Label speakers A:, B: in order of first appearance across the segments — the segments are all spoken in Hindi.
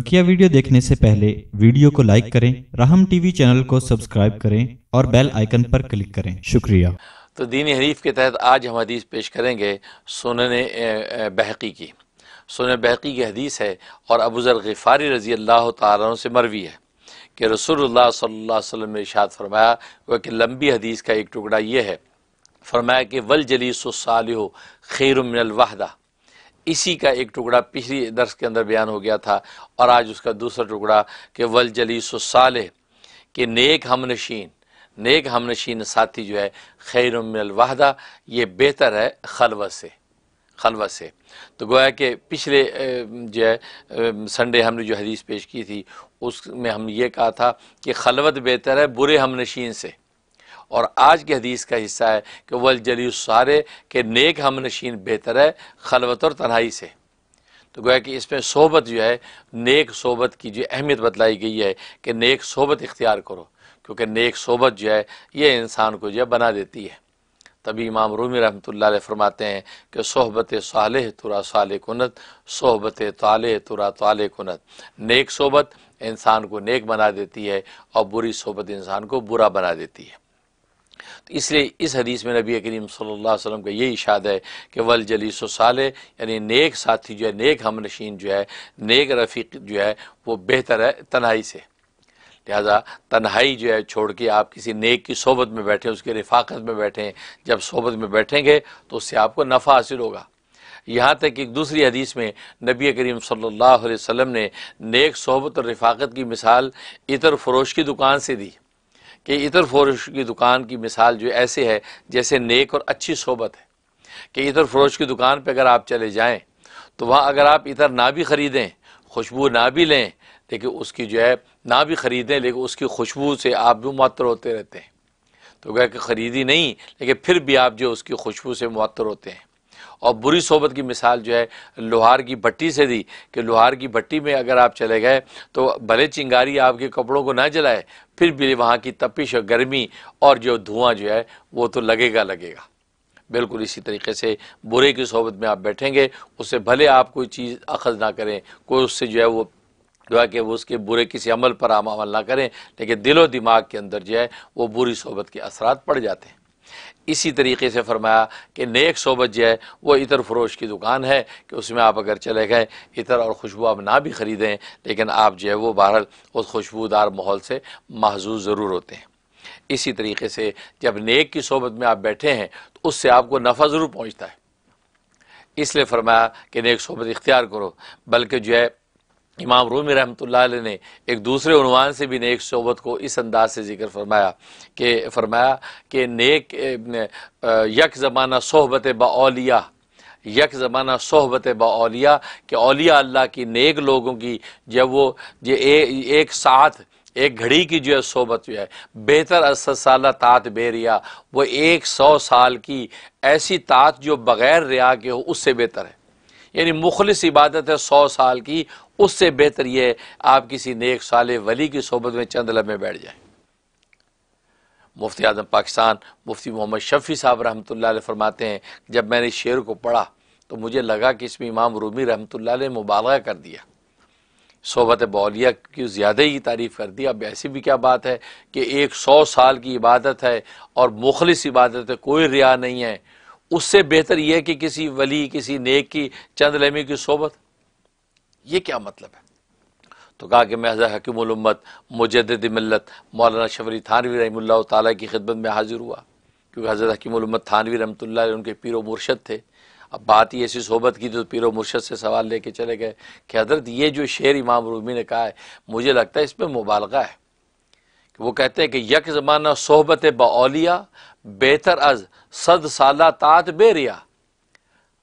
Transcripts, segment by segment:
A: बकिया वीडियो देखने से पहले वीडियो को लाइक करें राहम टीवी चैनल को सब्सक्राइब करें और बेल आइकन पर क्लिक करें शुक्रिया तो दीन हरीफ के तहत आज हम हदीस पेश करेंगे सुनन बहकी की सोन बहकी की हदीस है और अबूज़र गफ़ारी रज़ी अल्लाह तारों से मरवी है कि रसूलुल्लाह सल्लल्लाहु ने इशाद फरमाया वह कि लंबी हदीस का एक टुकड़ा ये है फरमाया कि वल जलीस साल खैर मिनल वाहदा इसी का एक टुकड़ा पिछली दर्श के अंदर बयान हो गया था और आज उसका दूसरा टुकड़ा कि वल जलीस साल के नेक हमनशीन नेक नशीन साथी जो है खैर वाहदा ये बेहतर है खलवा से खलवा से तो गोया कि पिछले जो है संडे हमने जो हदीस पेश की थी उसमें हम ये कहा था कि खलवत बेहतर है बुरे हमनशीन से और आज के हदीस का हिस्सा है कि वल जली सारे के नेक हम नशीन बेहतर है खलवत और तनहाई से तो गोया कि इसमें सोबत जो है नेक सोबत की जो अहमियत बतलाई गई है कि नेक सोबत इख्तियार करो क्योंकि नेक सोबत जो है ये इंसान को जो है बना देती है तभी इमाम रूमी रहमत फरमाते हैं कि सोहबत साल तुरा साल कुनत सोहबत ताल तुरा ताल कुनत नेक सोबत इंसान को नेक बना देती है और बुरी सोबत इंसान को बुरा बना देती है तो इसलिए इस हदीस में नबी करीम सल्लल्लाहु अलैहि वसल्लम का यही इशाद है कि वल जलीस साले यानी नेक साथी जो है नेक नशीन जो है नेक रफ़ीक जो है वो बेहतर है तन्हाई से लिहाजा तन्हाई जो है छोड़ के आप किसी नेक की सोबत में बैठें उसकी रफाकत में बैठें जब सोबत में बैठेंगे तो उससे आपको नफ़ा हासिल होगा यहाँ तक कि एक दूसरी हदीस में नबी करीम सल्लल्लाहु अलैहि वसल्लम ने नेक सोहबत और रफाकत की मिसाल इतर फरोश की दुकान से दी कि इतर फरोश की दुकान की मिसाल जो ऐसे है जैसे नेक और अच्छी सोबत है कि इतर फरोश की दुकान पर अगर आप चले जाएँ तो वहाँ अगर आप इतर ना भी ख़रीदें खुशबू ना भी लें लेकिन उसकी जो है ना भी ख़रीदें लेकिन उसकी खुशबू से आप भी मुतर होते रहते हैं तो गया कि ख़रीदी नहीं लेकिन फिर भी आप जो उसकी खुशबू से मुतर होते हैं और बुरी सोबत की मिसाल जो है लोहार की भट्टी से दी कि लोहार की भट्टी में अगर आप चले गए तो भले चिंगारी आपके कपड़ों को ना जलाए फिर भी वहाँ की तपिश और गर्मी और जो धुआँ जो है वो तो लगेगा लगेगा बिल्कुल इसी तरीके से बुरे की सोबत में आप बैठेंगे उससे भले आप कोई चीज़ अखज़ ना करें कोई उससे जो है वो जो है कि वो उसके बुरे किसी अमल पर आम अमल ना करें लेकिन दिलो दिमाग के अंदर जो है वो बुरी सोबत के असरात पड़ जाते हैं इसी तरीके से फरमाया कि नेक सोबत जो है वह इतर फरोश की दुकान है कि उसमें आप अगर चले गए इतर और खुशबू आप ना भी ख़रीदें लेकिन आप जो है वो बहरहाल उस खुशबूदार माहौल से महजूज ज़रूर होते हैं इसी तरीके से जब नेक की सोबत में आप बैठे हैं तो उससे आपको नफ़ा ज़रूर पहुँचता है इसलिए फरमाया कि नेक सोबत इख्तियार करो बल्कि जो है इमाम रूमी रहमत ने एक दूसरे उनवान से भी नेक सोबत को इस अंदाज से जिक्र फरमाया कि फरमाया कि नेक यक ज़माना सोहबत बलिया यक ज़माना सोहबत बलिया कि अलिया अल्लाह की नेक लोगों की जब वो ये एक साथ एक घड़ी की जो है सोबत जो है बेहतर असद साल तात बेरिया वो एक सौ साल की ऐसी तात जो बग़ैर रिया के हो उससे बेहतर है यानी मुखलिस इबादत है सौ साल की उससे बेहतर यह आप किसी नेक साल वली की सोबत में चंद लम्हे बैठ जाए मुफ्ती आजम पाकिस्तान मुफ्ती मोहम्मद शफ़ी साहब रहमत फरमाते हैं जब मैंने शेर को पढ़ा तो मुझे लगा कि इसमें इमाम रूमी रहमत ने मुबालगा कर दिया सोबत बौलिया की ज़्यादा ही तारीफ़ कर दी अब ऐसी भी क्या बात है कि एक सौ साल की इबादत है और मुखलिस इबादत है कोई रिया नहीं है उससे बेहतर यह कि किसी वली किसी नेक की चंद लहमी की सोबत ये क्या मतलब है तो कहा कि मैं हकीम हकीमत मुजद मिलत मौलाना शबरी थानवी रही ताली की खिदमत में हाजिर हुआ क्योंकि हज़रत हकीमत थानवी रमत उनके पीर मुर्शद थे अब बात ही ऐसी सोबत की तो पीर मुर्शद से सवाल लेके चले गए कि हजरत ये जो शेर इमाम रूमी ने कहा है मुझे लगता है इसमें मुबालगा है कि वो कहते हैं कि यक ज़माना सोहबत बलिया बेहतर अज सद साल तात बेरिया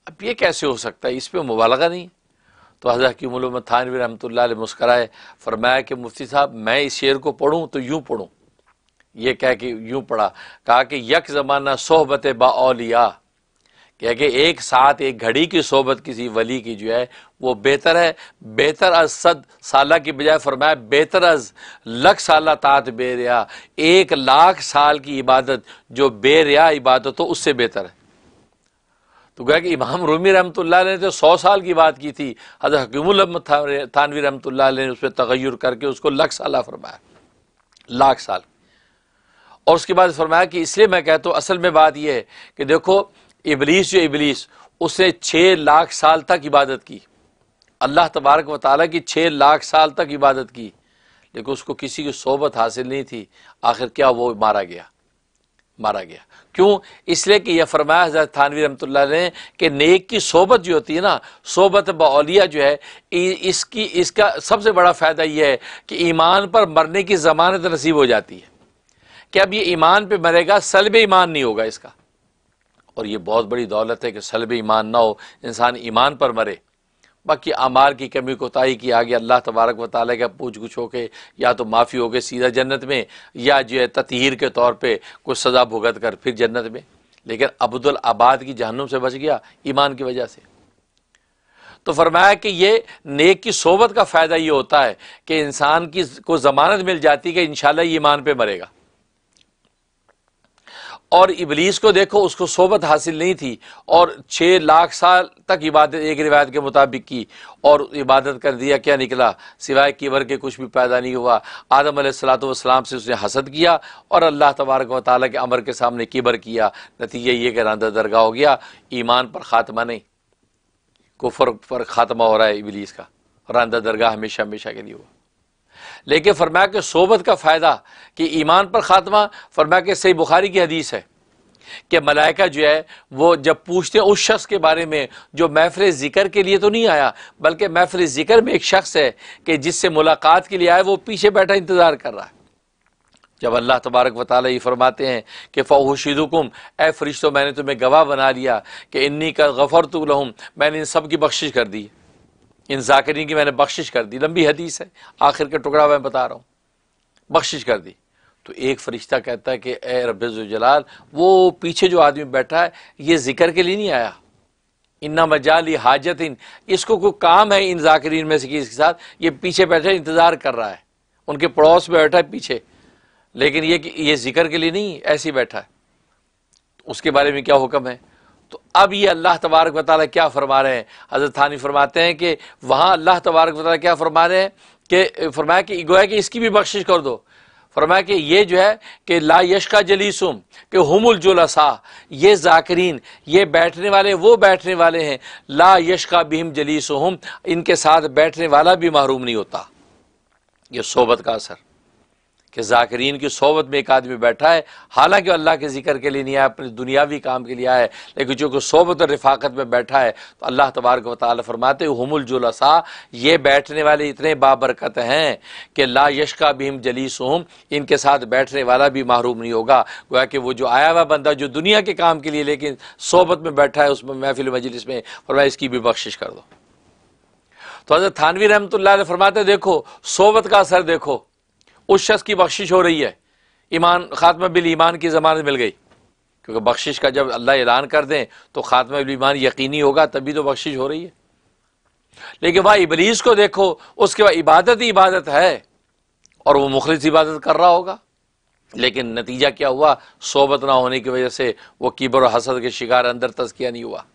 A: अब ये कैसे हो सकता है इस पर मुबालगा नहीं तो हज़रत की मलोम थानवी रहमत मुस्कराए फरमाया कि मुफ्ती साहब मैं इस शेर को पढ़ूँ तो यूँ पढ़ूँ ये कह के यूँ पढ़ा कहा कि यक ज़माना सोहबत बाओलिया कह के एक साथ एक घड़ी की सोहबत किसी वली की जो है वो बेहतर है बेहतर अज सद साल की बजाय फरमाया बेहतर अज लख साल तात बेरिया एक लाख साल की इबादत जो बेरिया इबादत हो उससे बेहतर है तो गया कि इमाम रूमी रहमत ने तो सौ साल की बात की थी हजरत हकीमत थानवी रहमत ने उस पर तगैर करके उसको लाख साल फरमाया लाख साल और उसके बाद फरमाया कि इसलिए मैं कहता हूँ असल में बात यह है कि देखो इबलीस जो इबलीस उसने छः लाख साल तक इबादत की अल्लाह तबारक व ताली की छः लाख साल तक इबादत की लेकिन उसको किसी की सोबत हासिल नहीं थी आखिर क्या वो मारा गया मारा गया क्यों इसलिए कि यह फरमाया हजरत थानवी रमत ने कि नेक की सोबत जो होती है ना सोबत बौलिया जो है इसकी इसका सबसे बड़ा फ़ायदा यह है कि ईमान पर मरने की ज़मानत नसीब हो जाती है कि अब ये ईमान पर मरेगा सलब ईमान नहीं होगा इसका और ये बहुत बड़ी दौलत है कि सलब ईमान ना हो इंसान ईमान पर मरे बाकी आमार की कमी कोताही की आगे अल्लाह तबारक व ताल का पूछ गुछ हो के या तो माफ़ी हो के सीधा जन्नत में या जो है ततहर के तौर पर कुछ सज़ा भुगत कर फिर जन्नत में लेकिन अब्दुल आबाद की जहनुम से बच गया ईमान की वजह से तो फरमाया कि ये नेक की सोबत का फ़ायदा ये होता है कि इंसान की को ज़मानत मिल जाती है कि इन शाला ईमान पर मरेगा और इबलीस को देखो उसको सोबत हासिल नहीं थी और छः लाख साल तक इबादत एक रिवायत के मुताबिक की और इबादत कर दिया क्या निकला सिवाय किबर के कुछ भी पैदा नहीं हुआ आदम सलाम से उसने हसद किया और अल्लाह तबारक व ताली के अमर के सामने किबर किया नतीजा ये कि रांदा दरगाह हो गया ईमान पर ख़ात्मा नहीं कुफर पर ख़ात्मा हो रहा है इबलीस का रांदा दरगाह हमेशा हमेशा के लिए हुआ लेकिन फरमाया कि सोबत का फ़ायदा कि ईमान पर ख़ात्मा फरमाया कि सही बुखारी की हदीस है कि मलाइका जो है वो जब पूछते हैं उस शख्स के बारे में जो महफिल ज़िक्र के लिए तो नहीं आया बल्कि महफिल ज़िक्र में एक शख्स है कि जिससे मुलाकात के लिए आए वो पीछे बैठा इंतज़ार कर रहा है जब अल्लाह तबारक वाली ये फरमाते हैं कि फ़ाहशिदुकुम ए फरिश्तों मैंने तुम्हें गवाह बना लिया कि इन्नी का गफ़र तुलहम मैंने इन सब की बख्शिश कर दी इन जाकरीन की मैंने बख्शिश कर दी लंबी हदीस है आखिर का टुकड़ा मैं बता रहा हूँ बख्शिश कर दी तो एक फ़रिश्ता कहता है कि ए रबाल वो पीछे जो आदमी बैठा है ये जिक्र के लिए नहीं आया इन्ना मजाली हाजत इन इसको कोई काम है इन जाकरीन में से इसके साथ ये पीछे बैठा इंतज़ार कर रहा है उनके पड़ोस में बैठा है पीछे लेकिन ये कि ये जिक्र के लिए नहीं ऐसे ही बैठा है तो उसके बारे में क्या हुक्म है तो अब ये अल्लाह तबारक वाली क्या फरमा रहे हैं हज़रत थानी फरमाते हैं कि वहाँ अल्लाह तबारक वाली क्या फरमा रहे हैं कि फरमाया कि गोया कि इसकी भी बख्शिश कर दो फरमाया कि ये जो है कि ला यश का जलीसुम कि हमुल जुलसा ये जाकरीन ये बैठने वाले वो बैठने वाले हैं ला यश का बिहम जलीसुम इनके साथ बैठने वाला भी महरूम नहीं होता ये सोबत का असर कि जाकरीन की सोबत में एक आदमी बैठा है हालांकि अल्लाह के जिक्र के लिए नहीं आया अपने दुनियावी काम के लिए आया है लेकिन जो कि सोबत और रफाकत में बैठा है तो अल्लाह तबारक वाली फरमाते हमल जुलसा ये बैठने वाले इतने बाबरकत हैं कि ला यशका बीम जलीस हम इनके साथ बैठने वाला भी महरूम नहीं होगा गोया कि वो जो आया हुआ बंदा जो दुनिया के काम के लिए लेकिन सोबत में बैठा है उसमें महफिल मजलिस में और फरमाया इसकी भी बख्शिश कर दो तो हजरत थानवी रहमत फरमाते देखो सोबत का असर देखो उस शख्स की बख्शिश हो रही है ईमान ख़ात्म बिल ईमान की ज़मानत मिल गई क्योंकि बख्शिश का जब अल्लाह ऐलान कर दें तो ख़ात्म बिल ईमान यकीनी होगा तभी तो बख्शिश हो रही है लेकिन वह इबलीस को देखो उसके बाद इबादत ही इबादत है और वह मुखलिस इबादत कर रहा होगा लेकिन नतीजा क्या हुआ सोबत ना होने की वजह से वो कीबर और हसद के शिकार अंदर तस्किया नहीं हुआ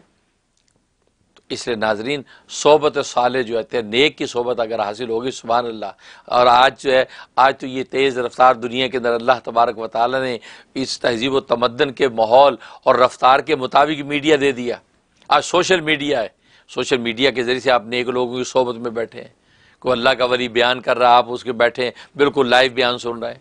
A: इसलिए नाजरीन सोबत साले जो है नेक की सोबत अगर हासिल होगी सुबह अल्लाह और आज जो है आज तो ये तेज़ रफ्तार दुनिया के अंदर अल्लाह तबारक व ने इस तहजीब व तमदन के माहौल और रफ्तार के मुताबिक मीडिया दे दिया आज सोशल मीडिया है सोशल मीडिया के ज़रिए से आप नेक लोगों की सोबत में बैठे हैं कोई अल्लाह का वली बयान कर रहा है आप उसके बैठे हैं बिल्कुल लाइव बयान सुन रहे हैं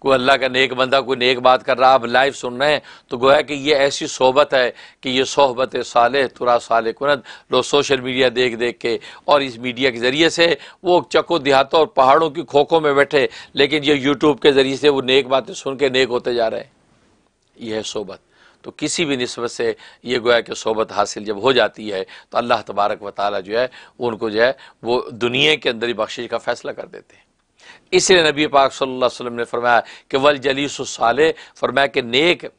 A: कोई अल्लाह का नेक बंदा कोई नेक बात कर रहा आप लाइव सुन रहे हैं तो गोया कि ये ऐसी सोहबत है कि ये सोहबत साल तुरा साल कुनत लोग सोशल मीडिया देख देख के और इस मीडिया के ज़रिए से वो चको देहातों और पहाड़ों की खोखों में बैठे लेकिन ये यूट्यूब के ज़रिए से वो नेक बातें सुन के नेक होते जा रहे हैं यह है सोबत तो किसी भी नस्बत से ये गोया कि सोबत हासिल जब हो जाती है तो अल्लाह तबारक व ताली जो है उनको जो है वो दुनिया के अंदर ही बख्शिश का फ़ैसला कर देते हैं इसलिए नबी पाक सल्लल्लाहु अलैहि वसल्लम ने फरमाया कि वल जलीस साले फरमाया कि नेक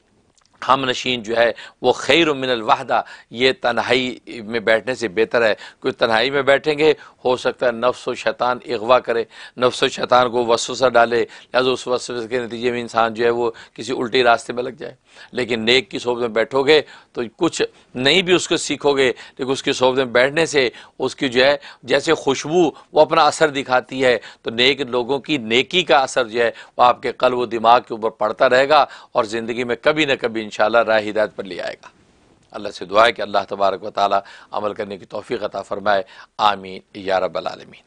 A: हम नशीन जो है वो खैर मिनल वाहदा ये तन्हाई में बैठने से बेहतर है क्योंकि तन्हाई में बैठेंगे हो सकता है नफ्स व शैतान अगवा करे नफ्स व शैतान को वसवसा डाले लिहाजा उस वसवस के नतीजे में इंसान जो है वो किसी उल्टी रास्ते में लग जाए लेकिन नेक की शोब में बैठोगे तो कुछ नहीं भी उसको सीखोगे लेकिन उसकी शोब में बैठने से उसकी जो है जैसे खुशबू वो अपना असर दिखाती है तो नेक लोगों की नेकी का असर जो है वह आपके कल व दिमाग के ऊपर पड़ता रहेगा और ज़िंदगी में कभी ना कभी इन राह हिदायत पर ले आएगा अल्लाह से दुआ है कि अल्लाह तबारक व ताली अमल करने की तोफ़ी अता फ़रमाए आमीन या रबालमीन